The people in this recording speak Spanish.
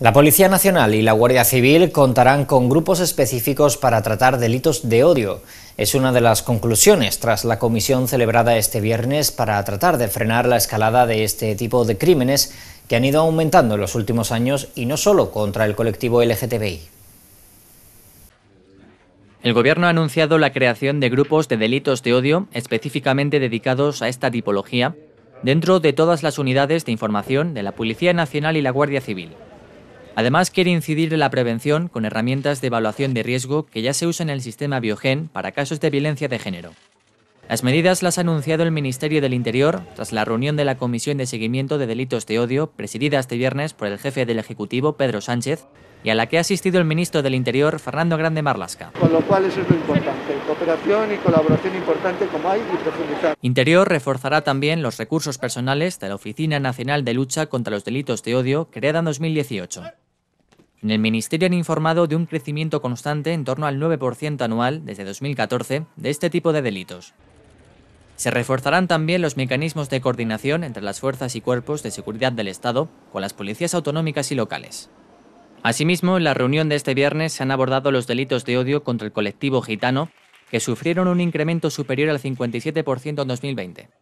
La Policía Nacional y la Guardia Civil contarán con grupos específicos para tratar delitos de odio. Es una de las conclusiones tras la comisión celebrada este viernes para tratar de frenar la escalada de este tipo de crímenes que han ido aumentando en los últimos años y no solo contra el colectivo LGTBI. El Gobierno ha anunciado la creación de grupos de delitos de odio específicamente dedicados a esta tipología dentro de todas las unidades de información de la Policía Nacional y la Guardia Civil. Además, quiere incidir en la prevención con herramientas de evaluación de riesgo que ya se usan en el sistema Biogen para casos de violencia de género. Las medidas las ha anunciado el Ministerio del Interior tras la reunión de la Comisión de Seguimiento de Delitos de Odio, presidida este viernes por el jefe del Ejecutivo, Pedro Sánchez, y a la que ha asistido el ministro del Interior, Fernando Grande Marlasca. Con lo cual eso es lo importante, cooperación y colaboración importante como hay y profundizar. Interior reforzará también los recursos personales de la Oficina Nacional de Lucha contra los Delitos de Odio, creada en 2018. En el Ministerio han informado de un crecimiento constante en torno al 9% anual desde 2014 de este tipo de delitos. Se reforzarán también los mecanismos de coordinación entre las fuerzas y cuerpos de seguridad del Estado con las policías autonómicas y locales. Asimismo, en la reunión de este viernes se han abordado los delitos de odio contra el colectivo gitano, que sufrieron un incremento superior al 57% en 2020.